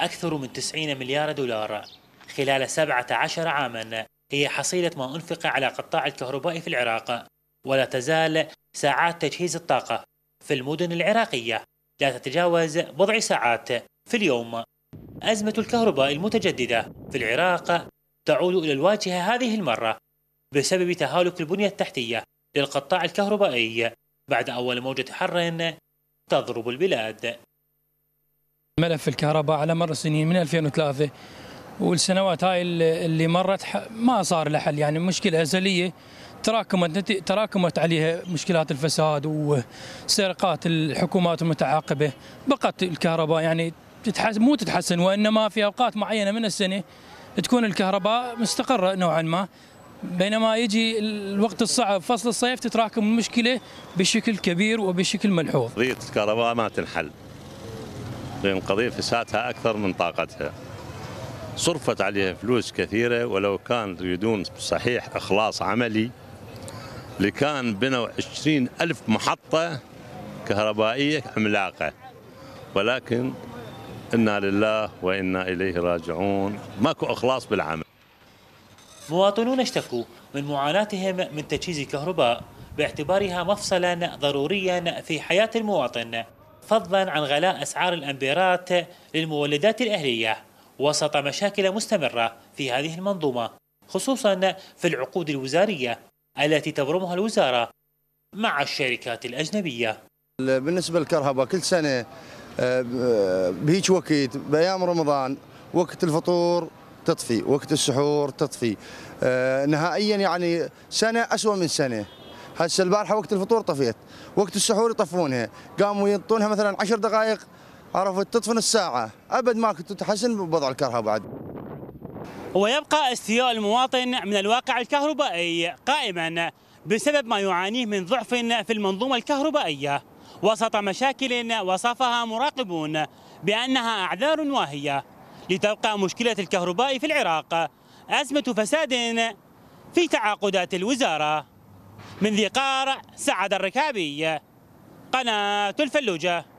أكثر من 90 مليار دولار خلال 17 عاما هي حصيلة ما أنفق على قطاع الكهرباء في العراق ولا تزال ساعات تجهيز الطاقة في المدن العراقية لا تتجاوز بضع ساعات في اليوم أزمة الكهرباء المتجددة في العراق تعود إلى الواجهة هذه المرة بسبب تهالك البنية التحتية للقطاع الكهربائي بعد أول موجة حر تضرب البلاد ملف الكهرباء على مر السنين من 2003 والسنوات هاي اللي مرت ما صار لها حل يعني مشكله ازليه تراكمت تراكمت عليها مشكلات الفساد وسرقات الحكومات المتعاقبه بقت الكهرباء يعني تتحسن مو تتحسن وانما في اوقات معينه من السنه تكون الكهرباء مستقره نوعا ما بينما يجي الوقت الصعب فصل الصيف تتراكم المشكله بشكل كبير وبشكل ملحوظ. قضيه الكهرباء ما تنحل لأن القضية فسادها أكثر من طاقتها صرفت عليها فلوس كثيرة ولو كان يريدون صحيح إخلاص عملي لكان بنوا عشرين ألف محطة كهربائية عملاقة ولكن إنا لله وإنا إليه راجعون ماكو إخلاص بالعمل مواطنون اشتكوا من معاناتهم من تجهيز الكهرباء باعتبارها مفصلا ضروريا في حياة المواطن فضلا عن غلاء أسعار الأمبيرات للمولدات الأهلية وسط مشاكل مستمرة في هذه المنظومة خصوصا في العقود الوزارية التي تبرمها الوزارة مع الشركات الأجنبية بالنسبة للكهرباء كل سنة آه، بهيج وقت بأيام رمضان وقت الفطور تطفي وقت السحور تطفي آه، نهائيا يعني سنة أسوأ من سنة هسه البارحه وقت الفطور طفيت وقت السحور يطفونها قاموا ينطونها مثلا 10 دقائق عرفت تطفن الساعه ابد ما كنت تحسن بوضع الكهرباء بعد ويبقى استياء المواطن من الواقع الكهربائي قائما بسبب ما يعانيه من ضعف في المنظومه الكهربائيه وسط مشاكل وصفها مراقبون بانها اعذار واهيه لتبقى مشكله الكهرباء في العراق ازمه فساد في تعاقدات الوزاره من ذي قارع سعد الركابي قناة الفلوجة